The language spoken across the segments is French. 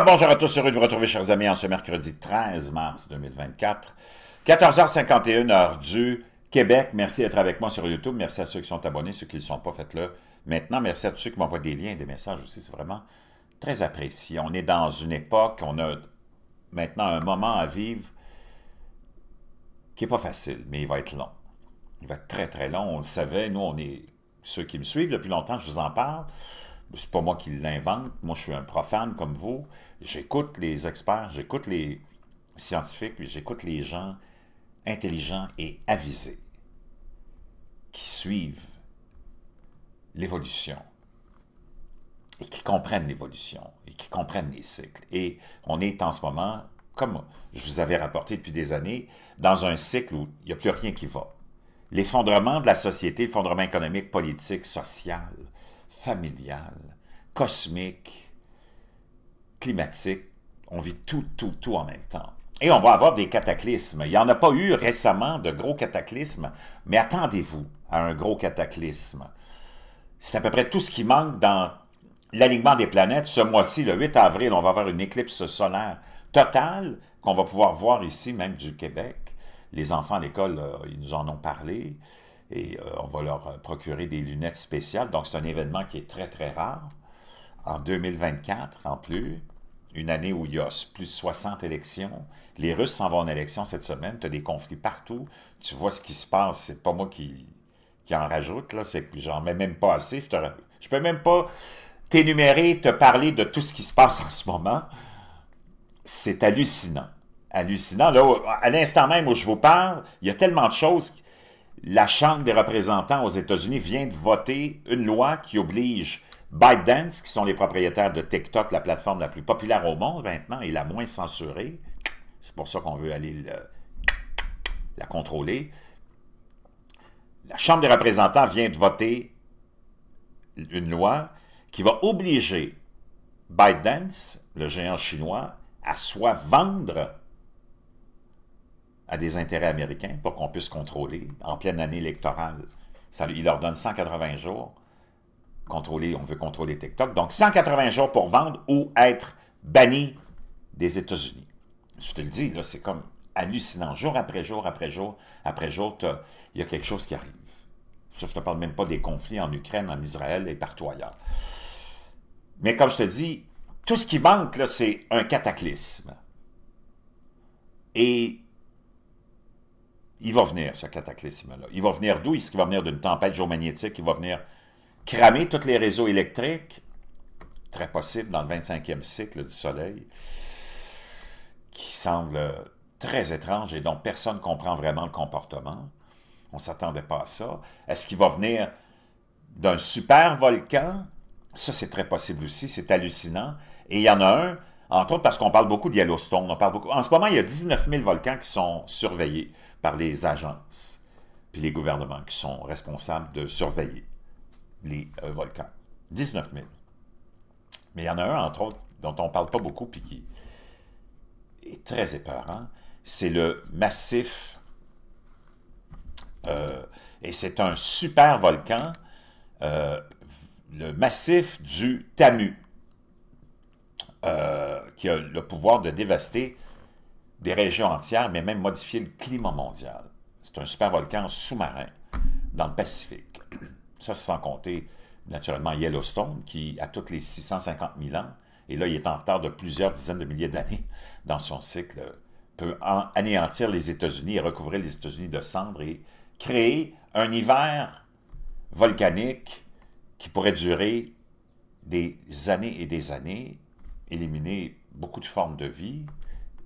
bonjour à tous, heureux de vous retrouver, chers amis, en ce mercredi 13 mars 2024, 14h51, heure du Québec. Merci d'être avec moi sur YouTube. Merci à ceux qui sont abonnés, ceux qui ne le sont pas, faites-le maintenant. Merci à tous ceux qui m'envoient des liens et des messages aussi, c'est vraiment très apprécié. On est dans une époque, on a maintenant un moment à vivre qui n'est pas facile, mais il va être long. Il va être très, très long, on le savait. Nous, on est ceux qui me suivent depuis longtemps, je vous en parle c'est pas moi qui l'invente, moi je suis un profane comme vous, j'écoute les experts, j'écoute les scientifiques, j'écoute les gens intelligents et avisés qui suivent l'évolution et qui comprennent l'évolution et qui comprennent les cycles. Et on est en ce moment, comme je vous avais rapporté depuis des années, dans un cycle où il n'y a plus rien qui va. L'effondrement de la société, l'effondrement économique, politique, social, familial, cosmique, climatique. On vit tout, tout, tout en même temps. Et on va avoir des cataclysmes. Il n'y en a pas eu récemment de gros cataclysmes, mais attendez-vous à un gros cataclysme. C'est à peu près tout ce qui manque dans l'alignement des planètes. Ce mois-ci, le 8 avril, on va avoir une éclipse solaire totale qu'on va pouvoir voir ici, même du Québec. Les enfants à l'école, euh, ils nous en ont parlé et euh, on va leur euh, procurer des lunettes spéciales. Donc, c'est un événement qui est très, très rare. En 2024, en plus, une année où il y a plus de 60 élections. Les Russes s'en vont en élection cette semaine. Tu as des conflits partout. Tu vois ce qui se passe. C'est pas moi qui, en rajoute. Là. C'est que j'en mets même pas assez. Je, ne peux même pas t'énumérer, te parler de tout ce qui se passe en ce moment. C'est hallucinant. Hallucinant. Là, à l'instant même où je vous parle, il y a tellement de choses la Chambre des représentants aux États-Unis vient de voter une loi qui oblige ByteDance, qui sont les propriétaires de TikTok, la plateforme la plus populaire au monde maintenant et la moins censurée, c'est pour ça qu'on veut aller la contrôler, la Chambre des représentants vient de voter une loi qui va obliger ByteDance, le géant chinois, à soit vendre à des intérêts américains pour qu'on puisse contrôler en pleine année électorale. Ça, il leur donne 180 jours. Contrôler, on veut contrôler TikTok. Donc, 180 jours pour vendre ou être banni des États-Unis. Je te le dis, c'est comme hallucinant. Jour après jour, après jour, après jour, il y a quelque chose qui arrive. Je ne te parle même pas des conflits en Ukraine, en Israël et partout ailleurs. Mais comme je te dis, tout ce qui manque, là, c'est un cataclysme. Et il va venir, ce cataclysme-là. Il va venir d'où? Est-ce qu'il va venir d'une tempête géomagnétique? Il va venir cramer tous les réseaux électriques? Très possible dans le 25e cycle du Soleil, qui semble très étrange et dont personne ne comprend vraiment le comportement. On ne s'attendait pas à ça. Est-ce qu'il va venir d'un super volcan? Ça, c'est très possible aussi. C'est hallucinant. Et il y en a un, entre autres parce qu'on parle beaucoup de Yellowstone. parle beaucoup... En ce moment, il y a 19 000 volcans qui sont surveillés par les agences puis les gouvernements qui sont responsables de surveiller les euh, volcans. 19 000. Mais il y en a un, entre autres, dont on ne parle pas beaucoup puis qui est très épeurant, c'est le massif. Euh, et c'est un super volcan, euh, le massif du Tamu, qui a le pouvoir de dévaster des régions entières, mais même modifier le climat mondial. C'est un supervolcan sous-marin dans le Pacifique. Ça, sans compter naturellement Yellowstone, qui a toutes les 650 000 ans, et là, il est en retard de plusieurs dizaines de milliers d'années dans son cycle, peut anéantir les États-Unis et recouvrir les États-Unis de cendres et créer un hiver volcanique qui pourrait durer des années et des années, éliminer beaucoup de formes de vie,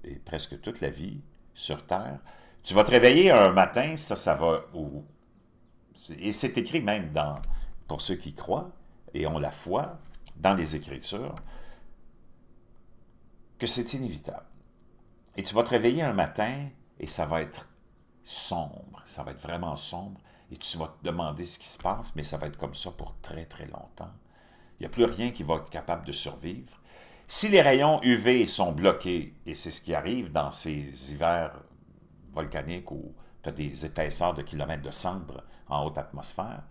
et presque toute la vie sur Terre, tu vas te réveiller un matin, ça, ça va... et c'est écrit même dans, pour ceux qui croient, et ont la foi dans les Écritures, que c'est inévitable. Et tu vas te réveiller un matin et ça va être sombre, ça va être vraiment sombre, et tu vas te demander ce qui se passe, mais ça va être comme ça pour très très longtemps. Il n'y a plus rien qui va être capable de survivre. Si les rayons UV sont bloqués, et c'est ce qui arrive dans ces hivers volcaniques où tu as des épaisseurs de kilomètres de cendres en haute atmosphère,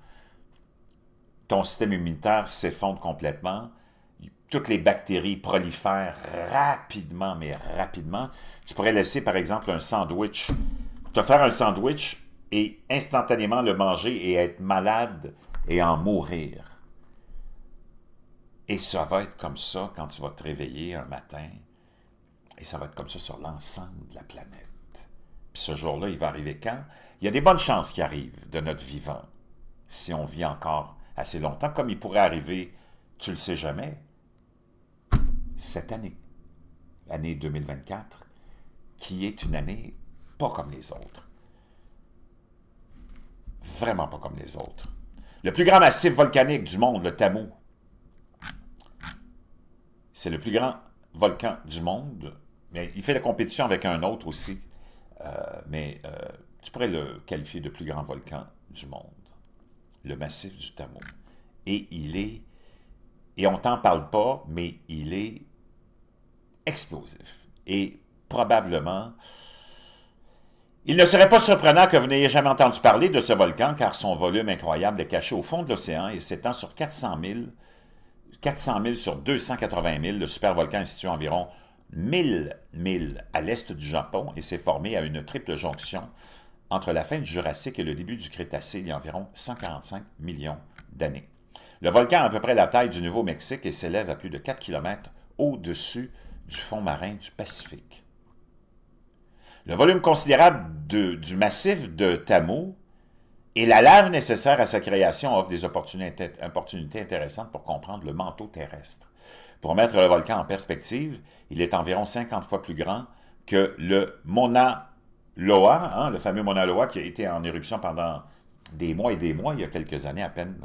ton système immunitaire s'effondre complètement, toutes les bactéries prolifèrent rapidement, mais rapidement. Tu pourrais laisser, par exemple, un sandwich, te faire un sandwich et instantanément le manger et être malade et en mourir. Et ça va être comme ça quand tu vas te réveiller un matin. Et ça va être comme ça sur l'ensemble de la planète. Puis ce jour-là, il va arriver quand? Il y a des bonnes chances qui arrivent de notre vivant. Si on vit encore assez longtemps, comme il pourrait arriver, tu le sais jamais, cette année, l'année 2024, qui est une année pas comme les autres. Vraiment pas comme les autres. Le plus grand massif volcanique du monde, le Tamou, c'est le plus grand volcan du monde, mais il fait la compétition avec un autre aussi. Euh, mais euh, tu pourrais le qualifier de plus grand volcan du monde, le massif du Tamou. Et il est, et on t'en parle pas, mais il est explosif. Et probablement, il ne serait pas surprenant que vous n'ayez jamais entendu parler de ce volcan, car son volume incroyable est caché au fond de l'océan et s'étend sur 400 000 400 000 sur 280 000. Le supervolcan est situé à environ 1000 milles à l'est du Japon et s'est formé à une triple jonction entre la fin du Jurassique et le début du Crétacé il y a environ 145 millions d'années. Le volcan a à peu près la taille du Nouveau-Mexique et s'élève à plus de 4 km au-dessus du fond marin du Pacifique. Le volume considérable du massif de Tamou. Et la lave nécessaire à sa création offre des opportunités, intéressantes pour comprendre le manteau terrestre. Pour mettre le volcan en perspective, il est environ 50 fois plus grand que le Mauna Loa, hein, le fameux Mauna Loa qui a été en éruption pendant des mois et des mois, il y a quelques années à peine.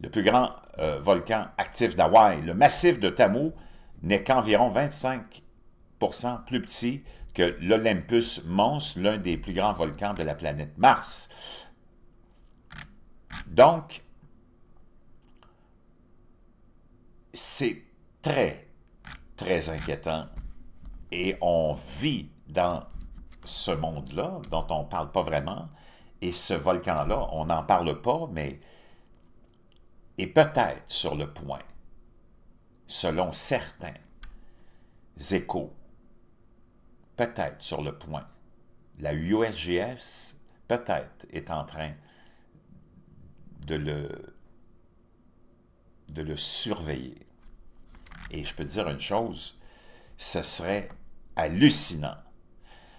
Le plus grand euh, volcan actif d'Hawaï, le massif de Tamu, n'est qu'environ 25 plus petit que l'Olympus Mons, l'un des plus grands volcans de la planète Mars. Donc, c'est très, très inquiétant et on vit dans ce monde-là dont on ne parle pas vraiment et ce volcan-là, on n'en parle pas, mais est peut-être sur le point, selon certains échos, peut-être sur le point. La USGS, peut-être, est en train de le, de le surveiller. Et je peux dire une chose, ce serait hallucinant.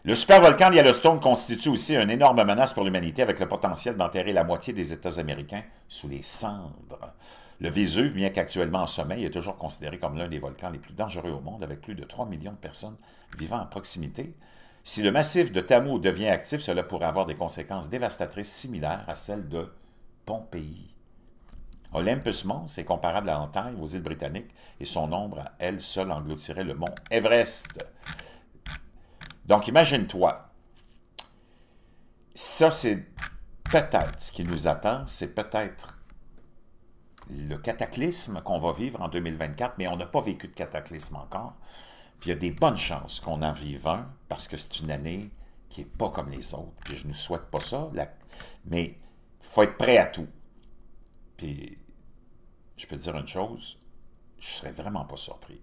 Le supervolcan de Yellowstone constitue aussi une énorme menace pour l'humanité avec le potentiel d'enterrer la moitié des États américains sous les cendres. Le Vésuve, bien qu'actuellement en sommeil, est toujours considéré comme l'un des volcans les plus dangereux au monde, avec plus de 3 millions de personnes vivant à proximité. Si le massif de tamou devient actif, cela pourrait avoir des conséquences dévastatrices similaires à celles de Pompéi. Olympus mont, c'est comparable à Antaille aux îles britanniques et son ombre à elle seule engloutirait le mont Everest. Donc imagine-toi, ça c'est peut-être ce qui nous attend, c'est peut-être le cataclysme qu'on va vivre en 2024, mais on n'a pas vécu de cataclysme encore. Puis il y a des bonnes chances qu'on en vive un, parce que c'est une année qui n'est pas comme les autres. Puis je ne souhaite pas ça. Mais faut être prêt à tout. Puis, je peux te dire une chose, je serais vraiment pas surpris.